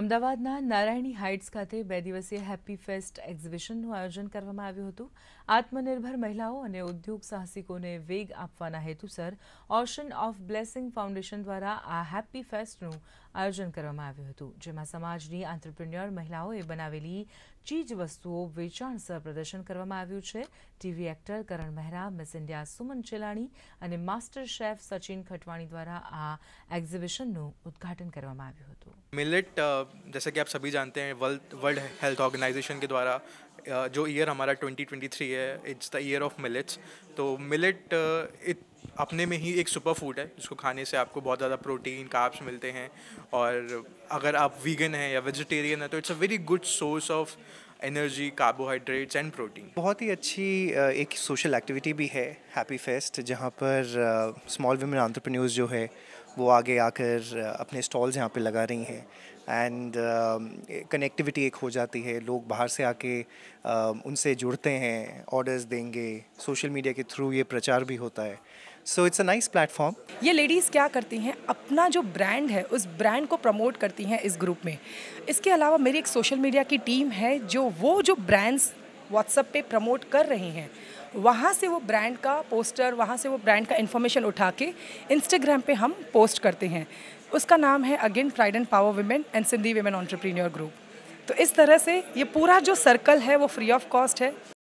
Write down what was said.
અમદાવાદના નારાયણી હાઇટ્સ ખાતે બે દિવસીય હેપી ફેસ્ટ એક્ઝિબિશનનું આયોજન કરવામાં આવ્યું હતું આત્મનિર્ભર મહિલાઓ અને ઉદ્યોગ સાહસિકોને વેગ આપવાના હેતુસર ઓશન ઓફ બ્લેસિંગ ફાઉન્ડેશન દ્વારા આ હેપી ફેસ્ટનું આયોજન કરવામાં આવ્યું હતું જેમાં સમાજની આંતરપ્રિન્યોર મહિલાઓએ બનાવેલી ચીજવસ્તુઓ વેચાણસર પ્રદર્શન કરવામાં આવ્યું છે TV actor Karan Mehra Miss India Suman Chelani અને માસ્ટર શેફ સચિન ખટવાણી દ્વારા આ એક્ઝિબિશનનું ઉદ્ઘાટન કરવામાં આવ્યું હતું મિલેટ जैसे कि आप सभी जानते हैं वर्ल्ड वर्ल्ड हेल्थ ऑर्गेनाइजेशन के द्वारा जो ईयर हमारा 2023 है it's the year of millets तो मिलेट इत अपने में ही एक सुपर फूड है जिसको खाने से आपको बहुत ज़्यादा प्रोटीन काप्स मिलते हैं और अगर आप वीगन हैं या वेजिटेरियन हैं तो it's a very good source of energy carbohydrates and protein बहुत ही अच्छी एक सोशल एक्टिविटी भी है हैप्पी फेस्ट जहाँ पर स्मॉल वेमेन आंट्रप्रन्यूर्स जो है वो आगे आकर अपने स्टॉल्स यहाँ पे लगा रही हैं एंड कनेक्टिविटी एक हो जाती है लोग बाहर से आके uh, उनसे जुड़ते हैं ऑर्डर्स देंगे सोशल मीडिया के थ्रू ये प्रचार भी होता है so it's a nice platform ये लेडीज़ क्या करती हैं अपना जो ब्रांड है उस ब्रांड को प्रमोट करती हैं इस ग्रुप में इसके अलावा मेरी एक सोशल मीडिया की टीम है जो वो जो ब्रांड्स व्हाट्सएप पे प्रमोट कर रही हैं वहाँ से वो ब्रांड का पोस्टर वहाँ से वो ब्रांड का इन्फॉर्मेशन उठा के इंस्टाग्राम पे हम पोस्ट करते हैं उसका नाम है again pride and power women and Sindhi women entrepreneur group तो इस तरह से ये पूरा जो सर्कल है वो फ्री ऑफ कॉस्ट है